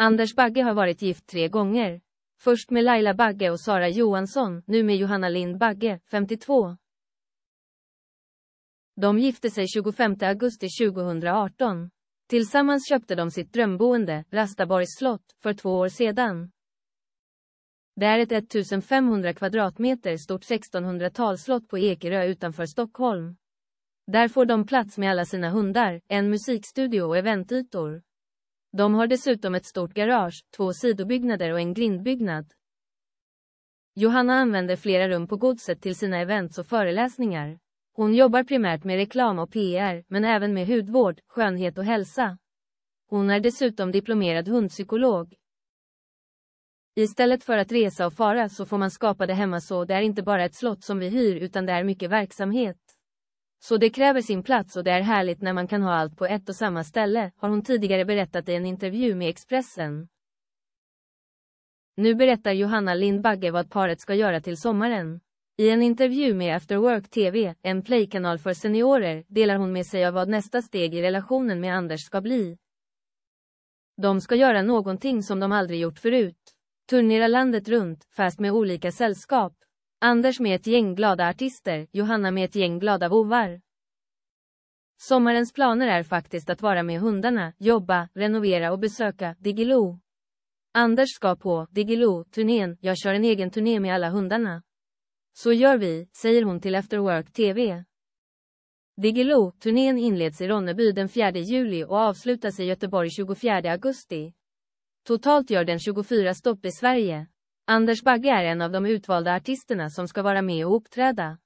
Anders Bagge har varit gift tre gånger. Först med Laila Bagge och Sara Johansson, nu med Johanna Lind Bagge, 52. De gifte sig 25 augusti 2018. Tillsammans köpte de sitt drömboende, Rastaborgs slott, för två år sedan. Det är ett 1500 kvadratmeter stort 1600-talsslott på Ekerö utanför Stockholm. Där får de plats med alla sina hundar, en musikstudio och eventytor. De har dessutom ett stort garage, två sidobyggnader och en grindbyggnad. Johanna använder flera rum på godset till sina events och föreläsningar. Hon jobbar primärt med reklam och PR, men även med hudvård, skönhet och hälsa. Hon är dessutom diplomerad hundpsykolog. Istället för att resa och fara så får man skapa det hemma så det är inte bara ett slott som vi hyr utan det är mycket verksamhet. Så det kräver sin plats och det är härligt när man kan ha allt på ett och samma ställe, har hon tidigare berättat i en intervju med Expressen. Nu berättar Johanna Lindbagge vad paret ska göra till sommaren. I en intervju med After Work TV, en playkanal för seniorer, delar hon med sig av vad nästa steg i relationen med Anders ska bli. De ska göra någonting som de aldrig gjort förut. Turnera landet runt, fast med olika sällskap. Anders med ett gäng glada artister, Johanna med ett gäng glada vovar. Sommarens planer är faktiskt att vara med hundarna, jobba, renovera och besöka Digilo. Anders ska på Digilo-turnén, jag kör en egen turné med alla hundarna. Så gör vi, säger hon till After Work TV. Digilo-turnén inleds i Ronneby den 4 juli och avslutas i Göteborg 24 augusti. Totalt gör den 24 stopp i Sverige. Anders Bagge är en av de utvalda artisterna som ska vara med och uppträda.